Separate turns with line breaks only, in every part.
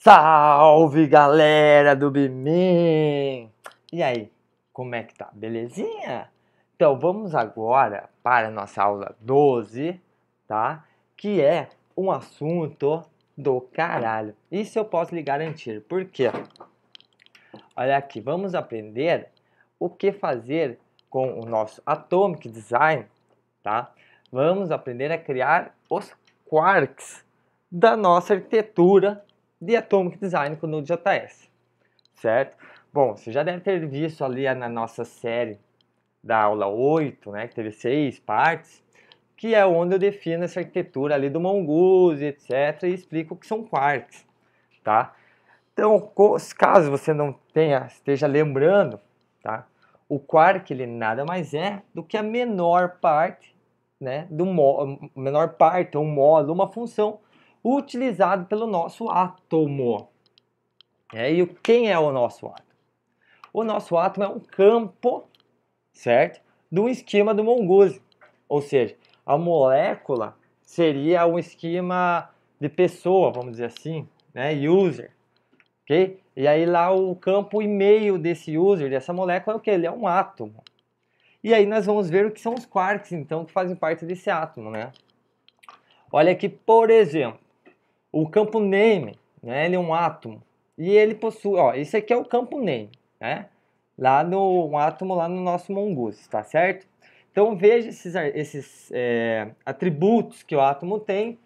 Salve galera do Bimim! E aí, como é que tá? Belezinha? Então vamos agora para a nossa aula 12, tá? Que é um assunto do caralho. Isso eu posso lhe garantir. Por quê? Olha aqui, vamos aprender o que fazer com o nosso Atomic Design, tá? Vamos aprender a criar os quarks da nossa arquitetura de Atomic Design com o Node.js, certo? Bom, você já deve ter visto ali na nossa série da aula 8, né, que teve seis partes, que é onde eu defino essa arquitetura ali do Mongoose, etc, e explico o que são quarks, tá? Então, caso você não tenha, esteja lembrando, tá? O quark ele nada mais é do que a menor parte, né, do menor parte, um módulo, uma função utilizado pelo nosso átomo. É, e quem é o nosso átomo? O nosso átomo é um campo, certo? Do esquema do mongoose, Ou seja, a molécula seria um esquema de pessoa, vamos dizer assim, né? user. Okay? E aí lá o campo e meio desse user, dessa molécula, é o que? Ele é um átomo. E aí nós vamos ver o que são os quarks, então, que fazem parte desse átomo, né? Olha aqui, por exemplo, o campo name, né, ele é um átomo. E ele possui, ó, esse aqui é o campo name, né? Lá no um átomo lá no nosso mongoose, tá certo? Então veja esses, esses é, atributos que o átomo tem,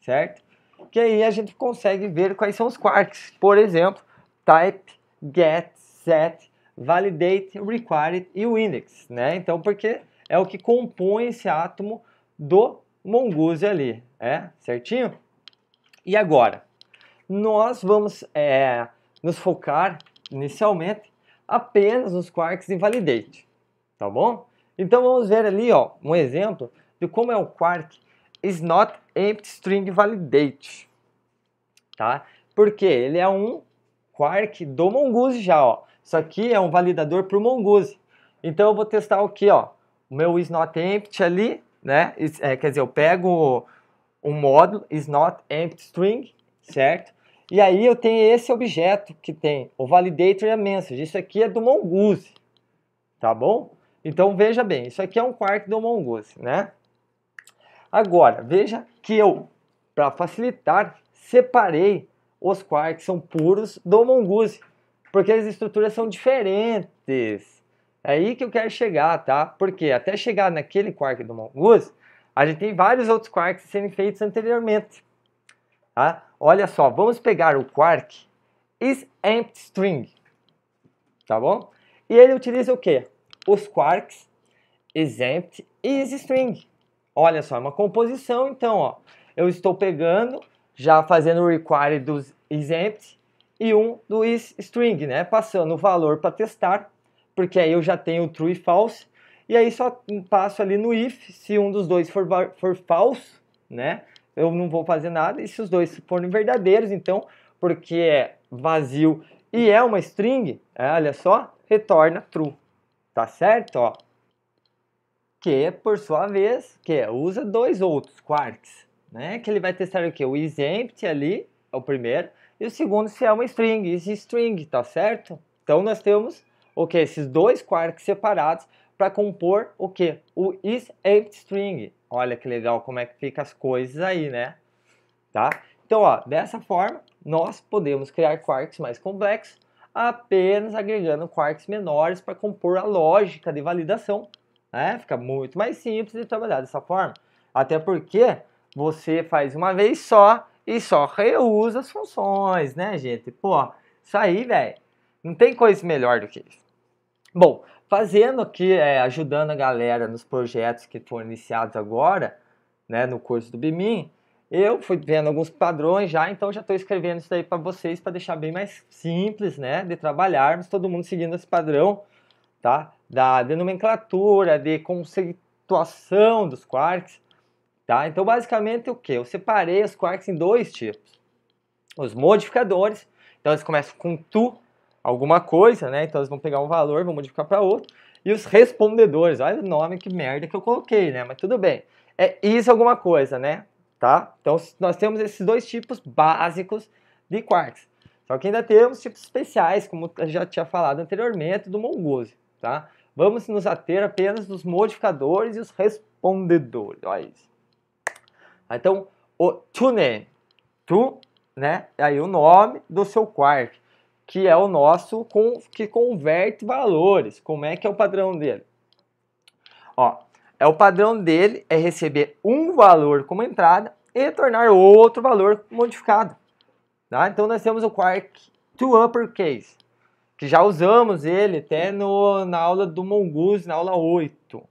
certo? Que aí a gente consegue ver quais são os quarks. Por exemplo, type, get, set, validate, required e o index, né? Então porque é o que compõe esse átomo do mongoose ali, é? Certinho? E agora? Nós vamos é, nos focar inicialmente apenas nos quarks e validate, tá bom? Então vamos ver ali ó, um exemplo de como é o quark is not empty string validate, tá? Porque ele é um quark do Mongoose já, ó. Isso aqui é um validador para o Mongoose. Então eu vou testar o que, ó, o meu is not empty ali, né? É, quer dizer, eu pego o módulo is not empty string, certo? E aí eu tenho esse objeto que tem o validator e a message. Isso aqui é do Mongoose, tá bom? Então veja bem, isso aqui é um quark do Mongoose, né? Agora, veja que eu, para facilitar, separei os quarks são puros do Mongoose, porque as estruturas são diferentes. É aí que eu quero chegar, tá? Porque até chegar naquele quark do Mongoose, a gente tem vários outros quarks sendo feitos anteriormente. Tá? Olha só, vamos pegar o quark is empty string, tá bom? E ele utiliza o quê? Os quarks is empty is string. Olha só, é uma composição, então, ó. Eu estou pegando, já fazendo o require dos is empty e um do is string, né? Passando o valor para testar, porque aí eu já tenho true e false e aí só passo ali no if, se um dos dois for, for falso, né? Eu não vou fazer nada. E se os dois forem verdadeiros, então, porque é vazio e é uma string, é, olha só, retorna true. Tá certo? Ó. Que, por sua vez, que usa dois outros quarks, né? Que ele vai testar o que? O is empty ali, é o primeiro. E o segundo se é uma string, is string, tá certo? Então nós temos o okay, que? Esses dois quarks separados para compor o que? O is eighth string. Olha que legal como é que fica as coisas aí, né? Tá? Então, ó, dessa forma, nós podemos criar quarks mais complexos apenas agregando quarks menores para compor a lógica de validação. Né? Fica muito mais simples de trabalhar dessa forma. Até porque você faz uma vez só e só reusa as funções, né, gente? Pô, isso aí, velho, não tem coisa melhor do que isso. Bom, fazendo aqui, é, ajudando a galera nos projetos que foram iniciados agora, né, no curso do BIMIM, eu fui vendo alguns padrões já, então já estou escrevendo isso aí para vocês para deixar bem mais simples, né, de trabalharmos, todo mundo seguindo esse padrão, tá? Da de nomenclatura, de conceituação dos quarks, tá? Então, basicamente o que? Eu separei os quarks em dois tipos. Os modificadores, então eles começam com tu, alguma coisa, né? Então eles vão pegar um valor, vão modificar para outro. E os respondedores, olha o nome que merda que eu coloquei, né? Mas tudo bem. É isso alguma coisa, né? Tá? Então nós temos esses dois tipos básicos de quarks. Só que ainda temos tipos especiais, como eu já tinha falado anteriormente, do Mongoose, tá? Vamos nos ater apenas dos modificadores e os respondedores. Olha isso. Tá? Então, o tune, tu, né? Aí o nome do seu quark que é o nosso com, que converte valores. Como é que é o padrão dele? Ó, é o padrão dele é receber um valor como entrada e tornar outro valor modificado. Tá? Então nós temos o quark to uppercase, que já usamos ele até no, na aula do Mongoose, na aula 8.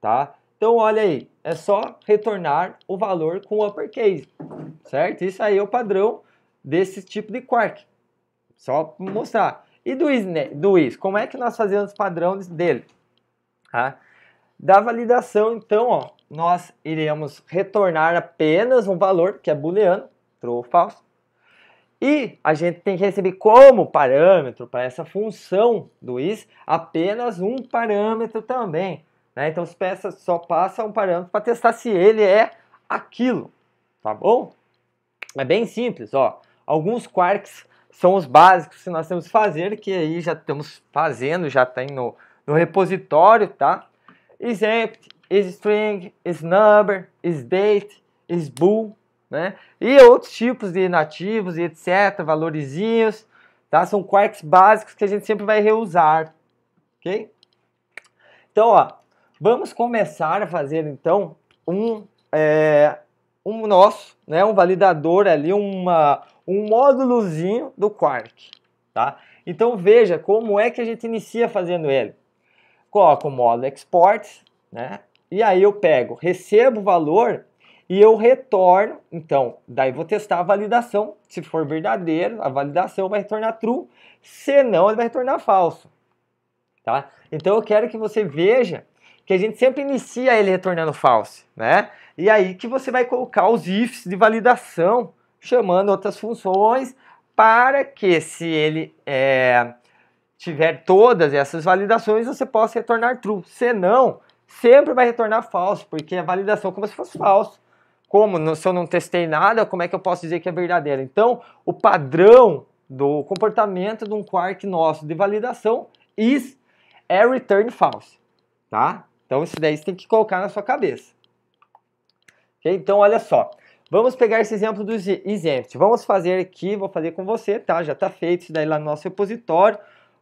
Tá? Então olha aí, é só retornar o valor com uppercase, certo? Isso aí é o padrão desse tipo de quark. Só mostrar. E do is, né? do is, como é que nós fazemos os padrões dele? Tá? Da validação, então, ó, nós iremos retornar apenas um valor que é booleano, true ou falso. E a gente tem que receber como parâmetro para essa função do is apenas um parâmetro também. Né? Então peças só passa um parâmetro para testar se ele é aquilo, tá bom? É bem simples, ó. Alguns quarks são os básicos que nós temos que fazer, que aí já estamos fazendo, já tem tá no, no repositório, tá? Is empty, is string, is number, is date, is bool, né? E outros tipos de nativos e etc, valorizinhos, tá? São quarks básicos que a gente sempre vai reusar, ok? Então, ó, vamos começar a fazer então um, é, um nosso, né? Um validador ali, uma um módulozinho do quark, tá? Então veja como é que a gente inicia fazendo ele. Coloco o módulo export, né? E aí eu pego, recebo o valor e eu retorno, então, daí vou testar a validação, se for verdadeiro, a validação vai retornar true, se não, ele vai retornar falso. Tá? Então eu quero que você veja que a gente sempre inicia ele retornando falso, né? E aí que você vai colocar os ifs de validação chamando outras funções para que, se ele é, tiver todas essas validações, você possa retornar true. Se não, sempre vai retornar falso, porque a validação é como se fosse falso. Como se eu não testei nada, como é que eu posso dizer que é verdadeira Então, o padrão do comportamento de um quark nosso de validação is é return false, tá? Então isso daí você tem que colocar na sua cabeça. Okay? Então olha só, Vamos pegar esse exemplo do exempt. Vamos fazer aqui, vou fazer com você, tá? Já está feito isso daí lá no nosso repositório,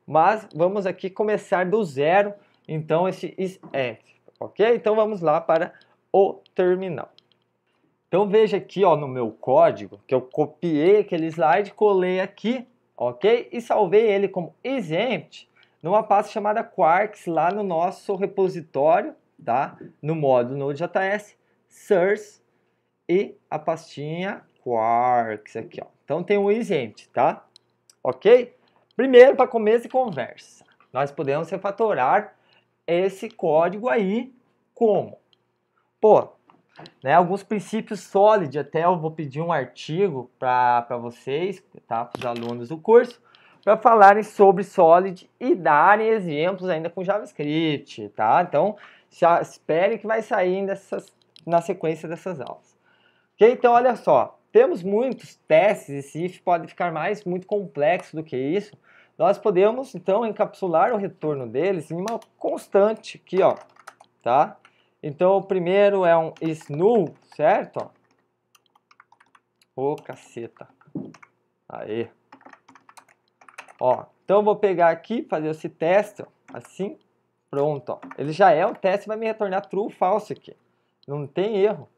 mas vamos aqui começar do zero, então, esse exempt, é, ok? Então, vamos lá para o terminal. Então, veja aqui ó, no meu código, que eu copiei aquele slide, colei aqui, ok? E salvei ele como exempt numa pasta chamada Quarks lá no nosso repositório, tá? No módulo Node.js, source e a pastinha Quarks aqui, ó. Então tem um isente, tá? Ok? Primeiro, para começo de conversa, nós podemos refatorar esse código aí como? Pô, né, alguns princípios sólidos, até eu vou pedir um artigo para vocês, tá, para os alunos do curso, para falarem sobre SOLID e darem exemplos ainda com JavaScript, tá? Então, já espere que vai sair nessas na sequência dessas aulas. Ok, Então, olha só, temos muitos testes, e se if pode ficar mais muito complexo do que isso, nós podemos, então, encapsular o retorno deles em uma constante aqui, ó, tá? Então, o primeiro é um is null, certo? Ô, oh, caceta. Aí, Ó, então eu vou pegar aqui, fazer esse teste, ó, assim, pronto, ó. Ele já é um teste, vai me retornar true ou falso aqui. Não tem erro.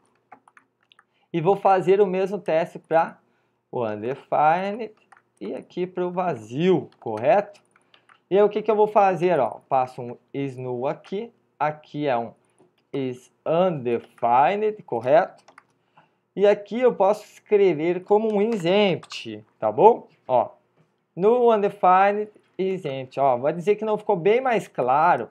E vou fazer o mesmo teste para o undefined e aqui para o vazio, correto? E aí, o que, que eu vou fazer? Ó? Passo um is null aqui, aqui é um is undefined, correto? E aqui eu posso escrever como um is empty, tá bom? Ó, no undefined is empty. Ó, vai dizer que não ficou bem mais claro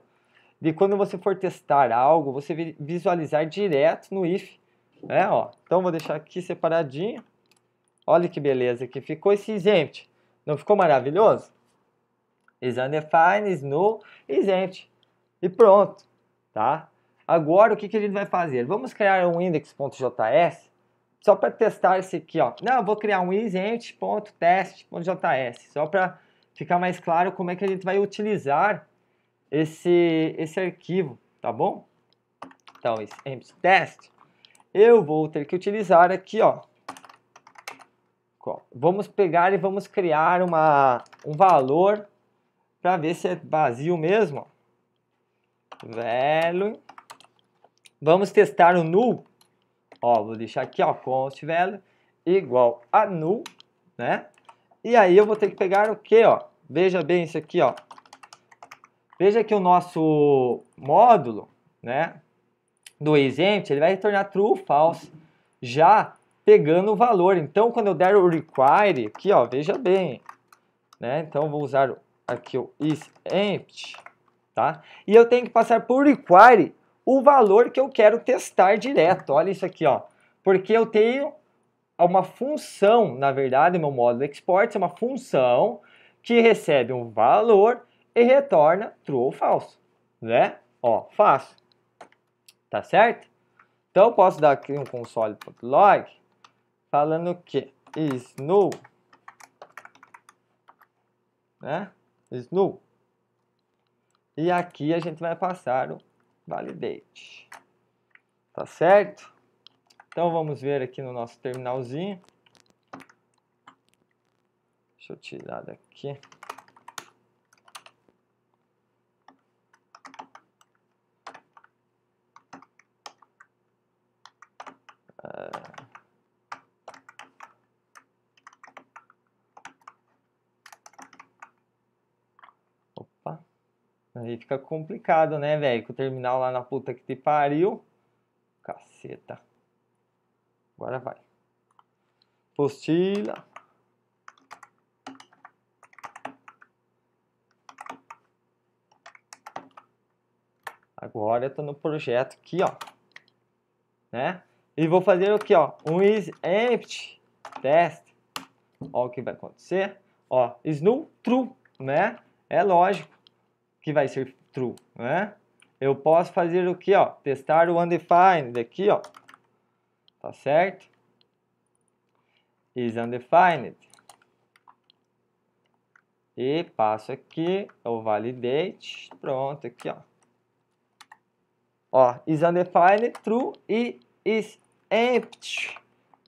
de quando você for testar algo, você visualizar direto no if é, ó. Então, vou deixar aqui separadinho. Olha que beleza que ficou esse exempt. Não ficou maravilhoso? Is undefined, is null, exempt. E pronto, tá? Agora, o que, que a gente vai fazer? Vamos criar um index.js só para testar esse aqui, ó. Não, eu vou criar um exempt.test.js só para ficar mais claro como é que a gente vai utilizar esse, esse arquivo, tá bom? Então, exempt eu vou ter que utilizar aqui, ó. Vamos pegar e vamos criar uma, um valor para ver se é vazio mesmo. Value. Vamos testar o null. Ó, vou deixar aqui, ó, const value igual a null, né? E aí eu vou ter que pegar o que, ó? Veja bem isso aqui, ó. Veja que o nosso módulo, né? do exempt, ele vai retornar true ou false, já pegando o valor. Então, quando eu der o require, aqui, ó, veja bem, né? Então, vou usar aqui o is empty, tá? E eu tenho que passar por require o valor que eu quero testar direto. Olha isso aqui, ó. Porque eu tenho uma função, na verdade, meu módulo export é uma função que recebe um valor e retorna true ou falso, né? Ó, fácil tá certo? Então eu posso dar aqui um console.log falando que is new, né? Is new. E aqui a gente vai passar o validate, tá certo? Então vamos ver aqui no nosso terminalzinho. Deixa eu tirar daqui. Ah. Opa. Aí fica complicado, né, velho? Com o terminal lá na puta que te pariu. Caceta. Agora vai. Postila. Agora eu tô no projeto aqui, ó. Né? E vou fazer aqui, ó, um is empty test. Ó, o que vai acontecer? Ó, is null true, né? É lógico que vai ser true, né? Eu posso fazer o que, ó? Testar o undefined aqui, ó. Tá certo? Is undefined. E passo aqui, o validate, pronto, aqui, ó. Ó, is undefined, true e is empty.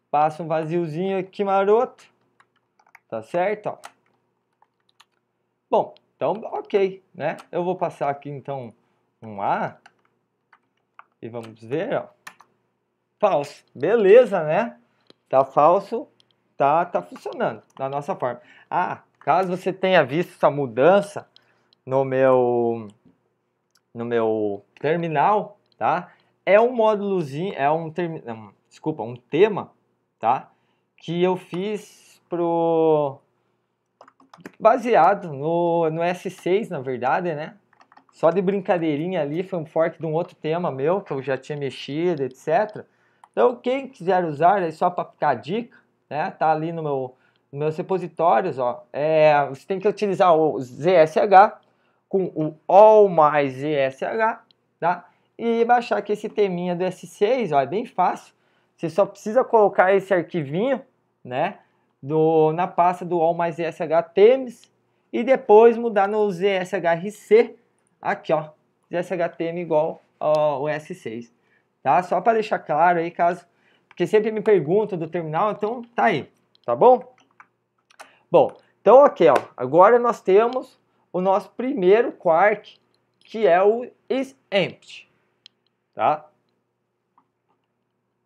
Passa um vaziozinho aqui maroto. Tá certo? Ó. Bom, então ok, né? Eu vou passar aqui então um A. E vamos ver, ó. Falso. Beleza, né? Tá falso, tá, tá funcionando da nossa forma. Ah, caso você tenha visto essa mudança no meu no meu terminal, tá? é um módulozinho, é um termo, é desculpa, um tema, tá? Que eu fiz pro baseado no, no S6, na verdade, né? Só de brincadeirinha ali, foi um fork de um outro tema meu que eu já tinha mexido, etc. Então, quem quiser usar, é só para ficar a dica, né? Tá ali no meu nos meus repositórios, ó. É, você tem que utilizar o ZSH com o all mais ZSH, tá? e baixar aqui esse teminha do S6, ó, é bem fácil. Você só precisa colocar esse arquivinho, né, do, na pasta do all mais ESHTemes e depois mudar no ZSHRC, aqui, ó, ZSHTM igual ao S6, tá? Só para deixar claro aí, caso... Porque sempre me perguntam do terminal, então tá aí, tá bom? Bom, então aqui, ó, agora nós temos o nosso primeiro quark, que é o isEmpty tá?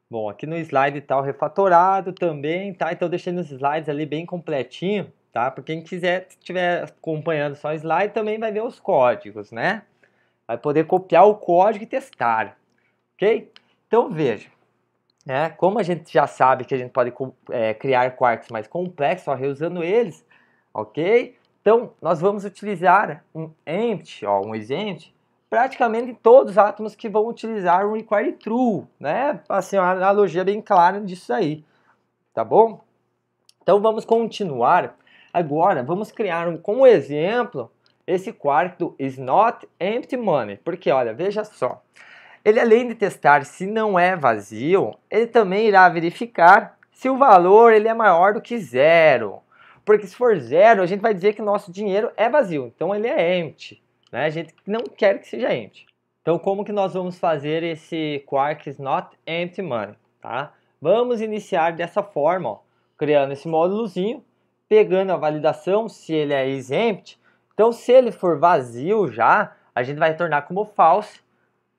Bom, aqui no slide está o refatorado também, tá? Então deixei nos slides ali bem completinho, tá? Para quem quiser, estiver acompanhando só o slide, também vai ver os códigos, né? Vai poder copiar o código e testar, ok? Então veja, né? Como a gente já sabe que a gente pode é, criar quarks mais complexos só reusando eles, ok? Então nós vamos utilizar um empty, ó, um exempt, praticamente todos os átomos que vão utilizar um require true, né? Assim, uma analogia bem clara disso aí, tá bom? Então vamos continuar. Agora vamos criar um, como exemplo esse quarto is not empty money, porque olha, veja só. Ele além de testar se não é vazio, ele também irá verificar se o valor ele é maior do que zero. Porque se for zero, a gente vai dizer que nosso dinheiro é vazio, então ele é empty. Né? A gente não quer que seja empty. Então, como que nós vamos fazer esse Quark not empty money? Tá? Vamos iniciar dessa forma, ó, criando esse módulozinho, pegando a validação se ele é is empty. Então, se ele for vazio já, a gente vai tornar como false,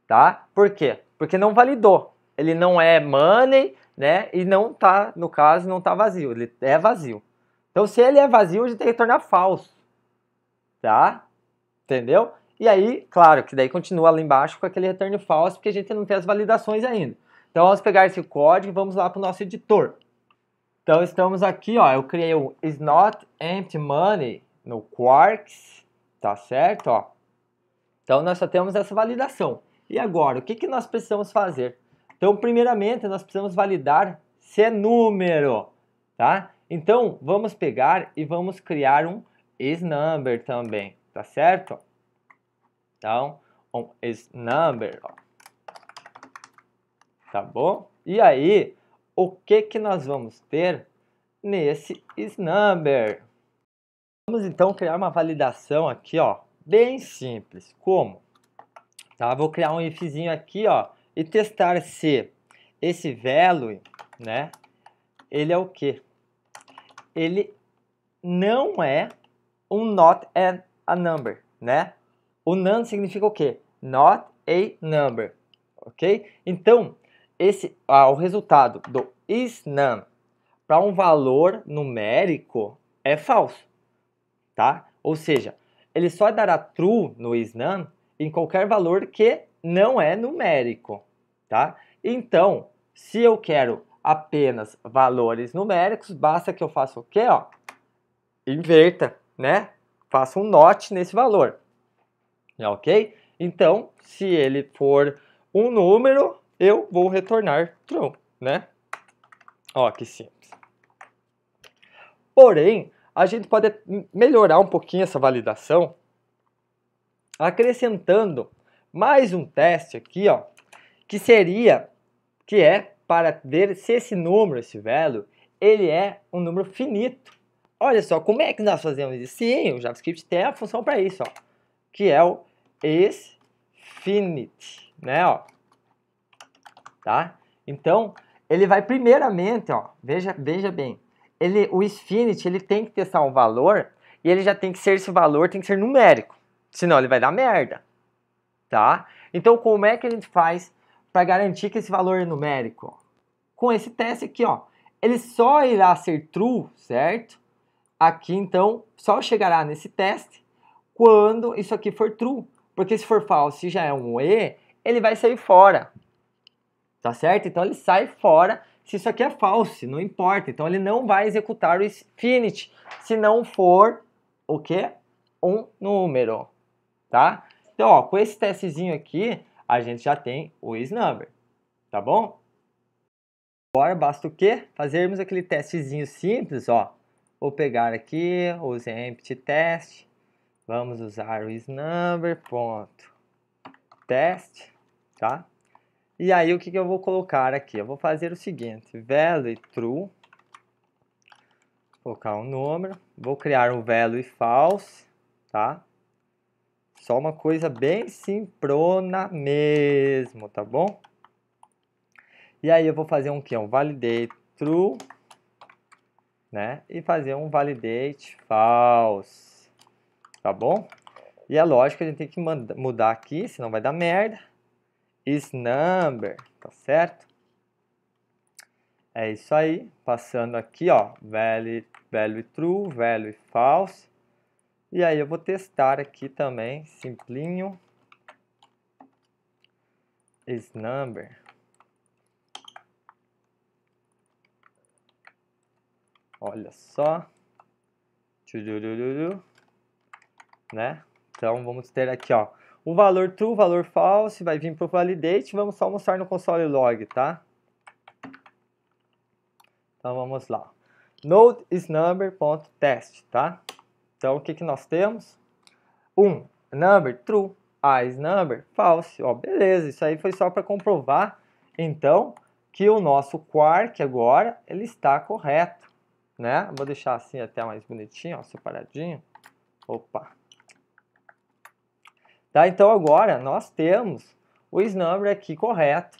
tá? Por quê? Porque não validou. Ele não é money, né? E não tá, no caso, não tá vazio. Ele é vazio. Então, se ele é vazio, a gente tem que tornar falso, tá? Entendeu? E aí, claro, que daí continua lá embaixo com aquele retorno false, porque a gente não tem as validações ainda. Então vamos pegar esse código e vamos lá para o nosso editor. Então estamos aqui, ó, eu criei o is not empty money no Quarks, tá certo, ó. Então nós só temos essa validação. E agora, o que, que nós precisamos fazer? Então, primeiramente, nós precisamos validar se é número, tá? Então, vamos pegar e vamos criar um isNumber também tá certo? Então, on is number, tá bom? E aí, o que que nós vamos ter nesse is number? Vamos então criar uma validação aqui, ó, bem simples. Como? Tá, vou criar um ifzinho aqui, ó, e testar se esse value, né, ele é o quê? Ele não é um not and a number, né? O none significa o quê? Not a number, ok? Então, esse, ah, o resultado do is none para um valor numérico é falso, tá? Ou seja, ele só dará true no is none em qualquer valor que não é numérico, tá? Então, se eu quero apenas valores numéricos, basta que eu faça o quê, ó? Inverta, né? faça um NOT nesse valor, né, ok? Então, se ele for um número, eu vou retornar true, né? Ó, que simples. Porém, a gente pode melhorar um pouquinho essa validação acrescentando mais um teste aqui, ó, que seria, que é para ver se esse número, esse value, ele é um número finito. Olha só, como é que nós fazemos isso? Sim, o JavaScript tem a função para isso, ó, que é o isFinite, né, ó. Tá? Então, ele vai primeiramente, ó, veja, veja bem, ele, o isFinite, ele tem que ter só um valor e ele já tem que ser esse valor, tem que ser numérico, senão ele vai dar merda, tá? Então, como é que a gente faz para garantir que esse valor é numérico? Ó? Com esse teste aqui, ó, ele só irá ser true, certo? Aqui, então, só chegará nesse teste quando isso aqui for true. Porque se for false e já é um E, ele vai sair fora. Tá certo? Então ele sai fora se isso aqui é false, não importa. Então ele não vai executar o finite se não for o que? Um número, tá? Então, ó, com esse testezinho aqui, a gente já tem o isNumber, tá bom? Agora basta o quê? Fazermos aquele testezinho simples, ó, Vou pegar aqui, use empty test. Vamos usar o isNumber.test, ponto, test, tá? E aí o que, que eu vou colocar aqui? Eu vou fazer o seguinte, value true, colocar um número, vou criar um value false, tá? Só uma coisa bem simprona mesmo, tá bom? E aí eu vou fazer um que? Um validate true né? E fazer um validate false, tá bom? E é lógico que a gente tem que mudar aqui, senão vai dar merda. Is number, tá certo? É isso aí, passando aqui, ó, value, value true, value false. E aí eu vou testar aqui também, simplinho, is number. Olha só. Né? Então, vamos ter aqui, ó. O valor true, o valor false, vai vir para o validate. Vamos só mostrar no console log, tá? Então, vamos lá. Node is number.test, tá? Então, o que, que nós temos? 1. Um, number, true. A is number, false. Ó, beleza, isso aí foi só para comprovar, então, que o nosso quark agora, ele está correto né? Vou deixar assim até mais bonitinho, ó, separadinho. Opa! Tá, então agora nós temos o is number aqui correto.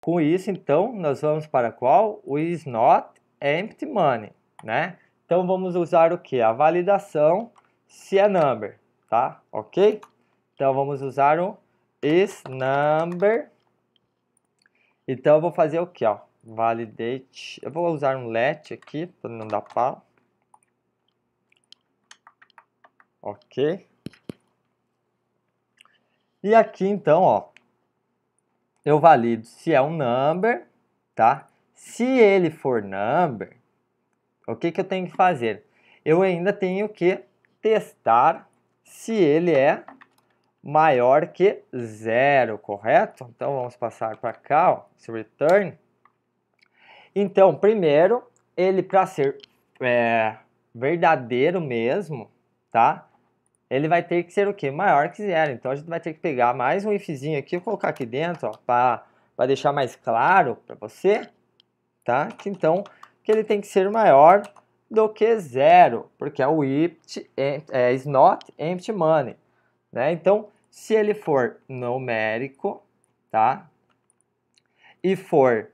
Com isso, então, nós vamos para qual? O is not empty money, né? Então vamos usar o que? A validação se é number, tá? Ok? Então vamos usar o is number. Então eu vou fazer o que, ó? validate. Eu vou usar um let aqui para não dar pau. Ok. E aqui então, ó, eu valido se é um number, tá? Se ele for number, o que, que eu tenho que fazer? Eu ainda tenho que testar se ele é maior que zero, correto? Então vamos passar para cá, ó, esse return. Então, primeiro, ele para ser é, verdadeiro mesmo, tá? Ele vai ter que ser o que? Maior que zero. Então, a gente vai ter que pegar mais um ifzinho aqui, colocar aqui dentro, ó, para deixar mais claro para você, tá? Que, então, que ele tem que ser maior do que zero, porque é o if é, is é not empty money, né? Então, se ele for numérico, tá? E for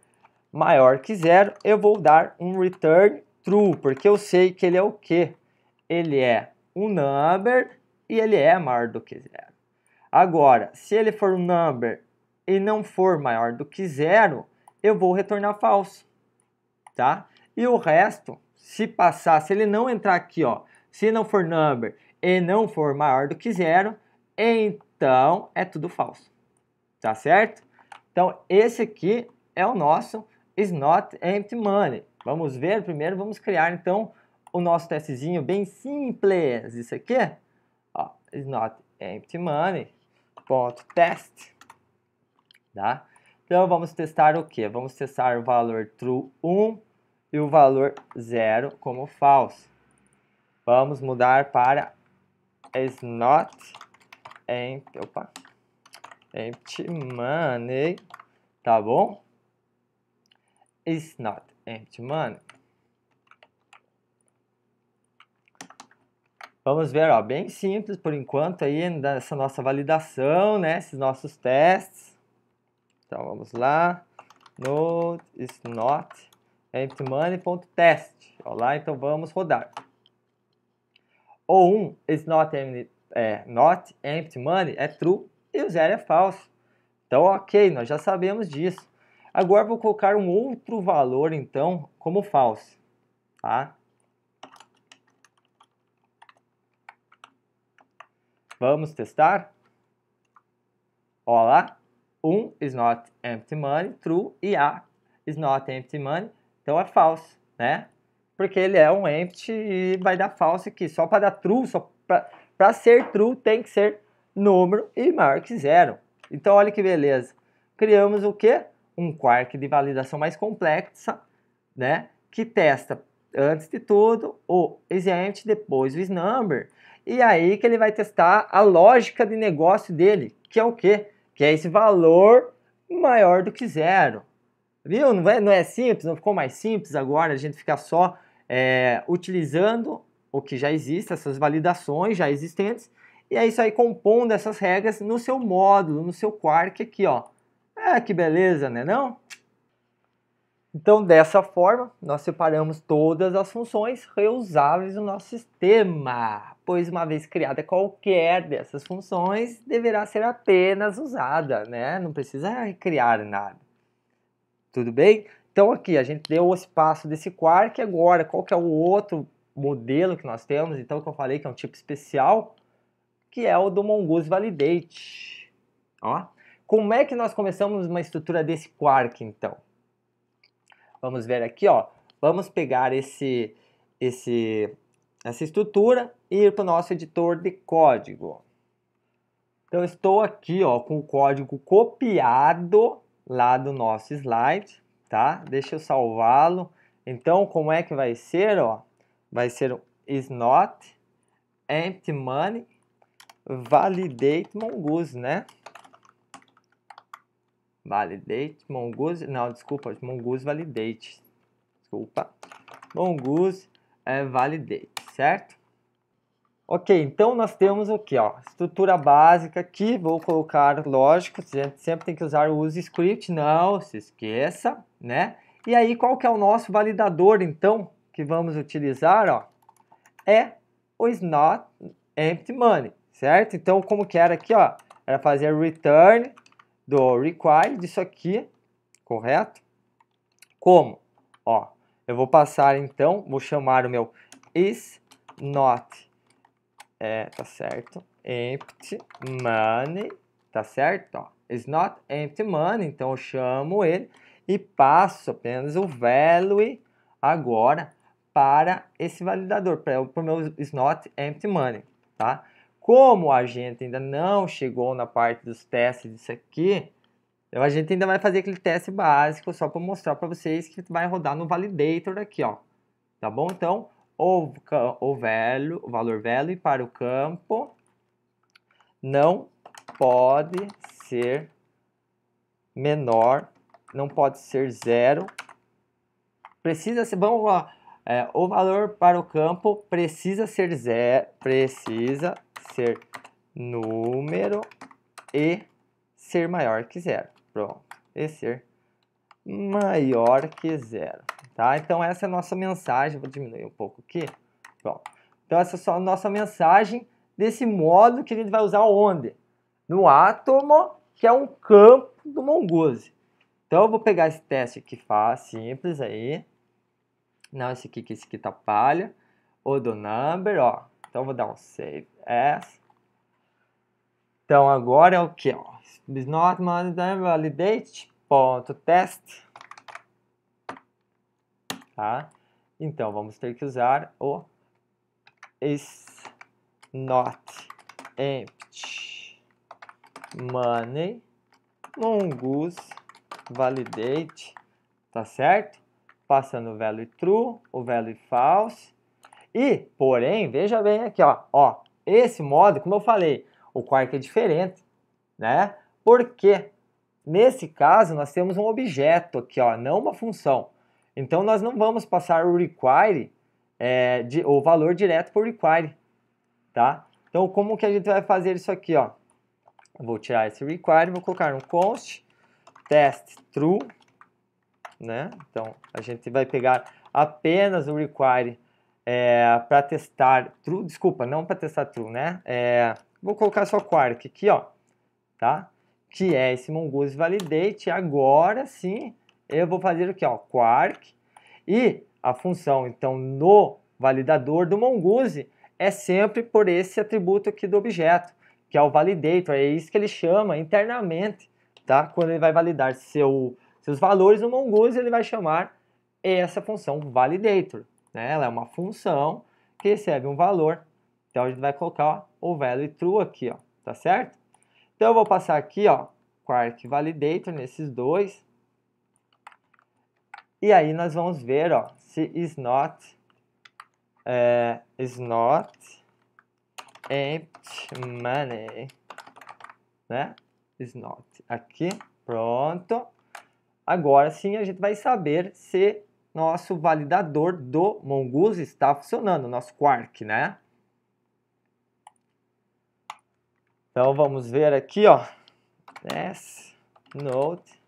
maior que zero, eu vou dar um return true, porque eu sei que ele é o quê? Ele é um number e ele é maior do que zero. Agora, se ele for um number e não for maior do que zero, eu vou retornar falso, tá? E o resto, se passar, se ele não entrar aqui, ó, se não for number e não for maior do que zero, então é tudo falso, tá certo? Então, esse aqui é o nosso is not empty money. Vamos ver, primeiro vamos criar então o nosso testezinho bem simples. Isso aqui, ó, is not empty money, ponto test, tá? Então vamos testar o que? Vamos testar o valor true 1 e o valor 0 como falso. Vamos mudar para is not empty, opa, empty money, tá bom? is not empty money. Vamos ver, ó, bem simples por enquanto aí nessa nossa validação, né, esses nossos testes. Então vamos lá, node is not empty money.test. Lá, então vamos rodar. O um is not empty, é, not empty money é true e o zero é falso. Então, ok, nós já sabemos disso. Agora vou colocar um outro valor, então, como false, tá? Vamos testar? Olha lá, 1 um is not empty money, true, e A is not empty money, então é falso, né? Porque ele é um empty e vai dar falso aqui. Só para dar true, só para ser true tem que ser número e maior que zero. Então olha que beleza. Criamos o que? um quark de validação mais complexa, né, que testa antes de tudo o exempt, depois o number e aí que ele vai testar a lógica de negócio dele, que é o quê? Que é esse valor maior do que zero. Viu? Não é, não é simples, não ficou mais simples agora a gente ficar só é, utilizando o que já existe, essas validações já existentes, e é isso aí compondo essas regras no seu módulo, no seu quark aqui, ó. Ah, que beleza, né não? Então, dessa forma, nós separamos todas as funções reusáveis no nosso sistema, pois uma vez criada qualquer dessas funções, deverá ser apenas usada, né? Não precisa criar nada. Tudo bem? Então, aqui, a gente deu o espaço desse quark, agora, qual que é o outro modelo que nós temos, então, que eu falei que é um tipo especial, que é o do mongoose validate, ó. Como é que nós começamos uma estrutura desse quark, então? Vamos ver aqui, ó. Vamos pegar esse, esse, essa estrutura e ir para o nosso editor de código. Então, estou aqui, ó, com o código copiado lá do nosso slide, tá? Deixa eu salvá-lo. Então, como é que vai ser, ó? Vai ser is not empty money validate mongoose, né? validate mongoose, não, desculpa, mongoose validate, desculpa, mongoose é, validate, certo? Ok, então nós temos aqui, ó, estrutura básica aqui, vou colocar, lógico, gente sempre tem que usar o use script, não se esqueça, né? E aí, qual que é o nosso validador, então, que vamos utilizar, ó? É o not empty money, certo? Então, como que era aqui, ó? Era fazer return do require disso aqui, correto? Como? Ó, eu vou passar então, vou chamar o meu is not, é, tá certo, empty money, tá certo? Ó, is not empty money, então eu chamo ele e passo apenas o value agora para esse validador, para o meu is not empty money, tá? como a gente ainda não chegou na parte dos testes disso aqui, então a gente ainda vai fazer aquele teste básico só para mostrar para vocês que vai rodar no validator aqui, ó. Tá bom? Então, o, o, velho, o valor velho para o campo não pode ser menor, não pode ser zero. Precisa ser, vamos lá, é, o valor para o campo precisa ser zero, precisa ser número e ser maior que zero. Pronto. E ser maior que zero. Tá? Então essa é a nossa mensagem. Vou diminuir um pouco aqui. Pronto. Então essa é só a nossa mensagem desse modo que a gente vai usar onde? No átomo, que é um campo do Mongoose. Então eu vou pegar esse teste que faz simples aí. Não, esse aqui, que esse aqui tá palha. O do number, ó. Então vou dar um save as. Então agora é o que? Is not validate test. Tá? Então vamos ter que usar o is not empty money mongoose validate, tá certo? Passando o value true, o value false e, porém, veja bem aqui, ó, ó, esse modo, como eu falei, o quark é diferente, né? Porque nesse caso nós temos um objeto aqui, ó, não uma função. Então nós não vamos passar o require, é, de, o valor direto para o require, tá? Então como que a gente vai fazer isso aqui, ó? vou tirar esse require, vou colocar um const test true, né? Então a gente vai pegar apenas o require é, para testar true, desculpa, não para testar true, né? É, vou colocar só Quark aqui, ó, tá? Que é esse mongoose validate. Agora sim, eu vou fazer que, ó, Quark. E a função, então, no validador do mongoose é sempre por esse atributo aqui do objeto, que é o validator, é isso que ele chama internamente, tá? Quando ele vai validar seu, seus valores no mongoose, ele vai chamar essa função validator. Né? Ela é uma função que recebe um valor. Então a gente vai colocar ó, o value true aqui, ó, tá certo? Então eu vou passar aqui, ó, quark validator nesses dois. E aí nós vamos ver, ó, se is not é, is not empty money, né? Is not aqui, pronto. Agora sim a gente vai saber se nosso validador do Mongoose está funcionando, nosso Quark, né? Então vamos ver aqui, ó. test note.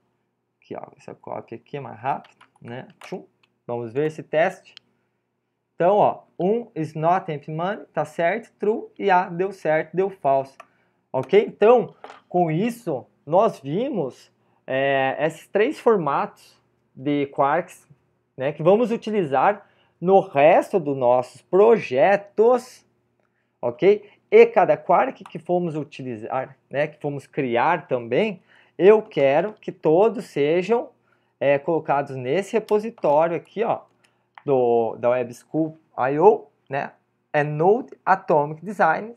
Aqui, ó, essa cópia aqui é mais rápido, né? Tchum. Vamos ver esse teste. Então, ó, um is not empty money, tá certo, true, e A deu certo, deu falso. Ok? Então, com isso, nós vimos é, esses três formatos de quarks né, que vamos utilizar no resto dos nossos projetos, ok? E cada quark que formos utilizar, né, que formos criar também, eu quero que todos sejam é, colocados nesse repositório aqui, ó, do, da WebSchool.io, né? É Node Atomic Design,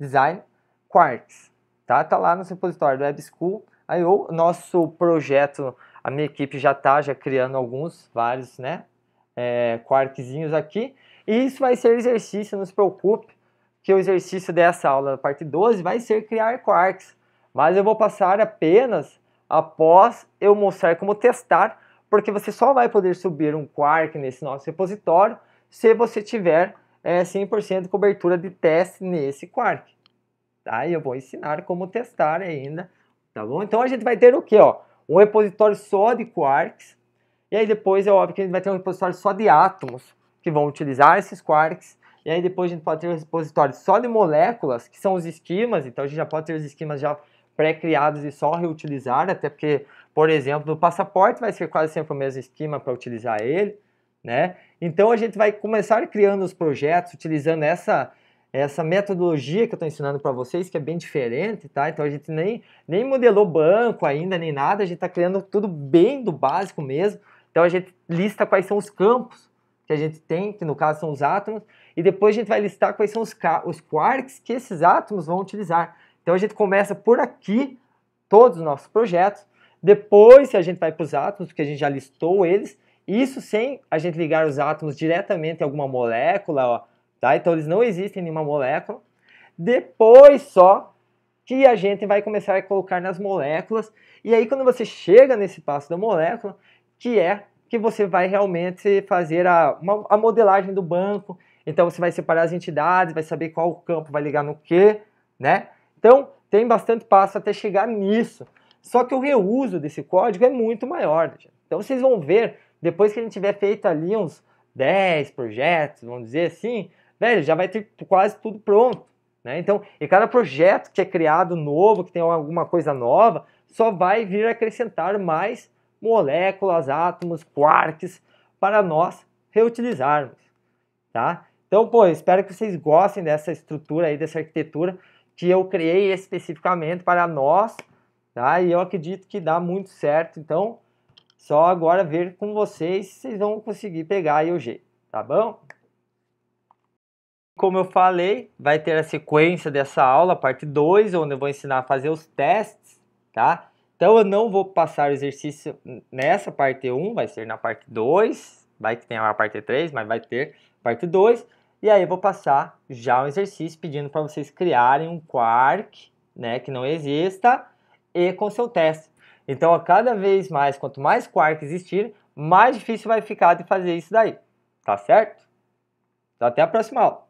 Design Quarks, tá? Tá lá no repositório do WebSchool.io, nosso projeto a minha equipe já está já criando alguns, vários, né? É, quarkzinhos aqui. E isso vai ser exercício, não se preocupe, que o exercício dessa aula, da parte 12, vai ser criar quarks. Mas eu vou passar apenas após eu mostrar como testar, porque você só vai poder subir um quark nesse nosso repositório se você tiver é, 100% de cobertura de teste nesse quark. Tá? E eu vou ensinar como testar ainda, tá bom? Então a gente vai ter o que, ó? um repositório só de quarks, e aí depois é óbvio que a gente vai ter um repositório só de átomos que vão utilizar esses quarks, e aí depois a gente pode ter um repositório só de moléculas, que são os esquemas, então a gente já pode ter os esquemas já pré-criados e só reutilizar, até porque, por exemplo, o passaporte vai ser quase sempre o mesmo esquema para utilizar ele, né? Então a gente vai começar criando os projetos utilizando essa é essa metodologia que eu estou ensinando para vocês, que é bem diferente, tá? Então a gente nem, nem modelou banco ainda, nem nada, a gente está criando tudo bem do básico mesmo. Então a gente lista quais são os campos que a gente tem, que no caso são os átomos, e depois a gente vai listar quais são os, os quarks que esses átomos vão utilizar. Então a gente começa por aqui todos os nossos projetos, depois a gente vai para os átomos, que a gente já listou eles, isso sem a gente ligar os átomos diretamente a alguma molécula, ó, Tá? Então eles não existem em nenhuma molécula. Depois só que a gente vai começar a colocar nas moléculas. E aí quando você chega nesse passo da molécula, que é que você vai realmente fazer a, uma, a modelagem do banco. Então você vai separar as entidades, vai saber qual campo vai ligar no que, né? Então tem bastante passo até chegar nisso. Só que o reuso desse código é muito maior. Né, gente. Então vocês vão ver, depois que a gente tiver feito ali uns 10 projetos, vamos dizer assim, velho, já vai ter quase tudo pronto. Né? Então, e cada projeto que é criado novo, que tem alguma coisa nova, só vai vir acrescentar mais moléculas, átomos, quarks para nós reutilizarmos. Tá? Então, pô, espero que vocês gostem dessa estrutura aí, dessa arquitetura que eu criei especificamente para nós, tá? E eu acredito que dá muito certo. Então, só agora ver com vocês, se vocês vão conseguir pegar aí o jeito, tá bom? Como eu falei, vai ter a sequência dessa aula, parte 2, onde eu vou ensinar a fazer os testes, tá? Então eu não vou passar o exercício nessa parte 1, um, vai ser na parte 2, vai que tem a parte 3, mas vai ter parte 2. E aí eu vou passar já o exercício pedindo para vocês criarem um quark, né, que não exista, e com seu teste. Então, a cada vez mais, quanto mais quark existir, mais difícil vai ficar de fazer isso daí, tá certo? Então, até a próxima aula.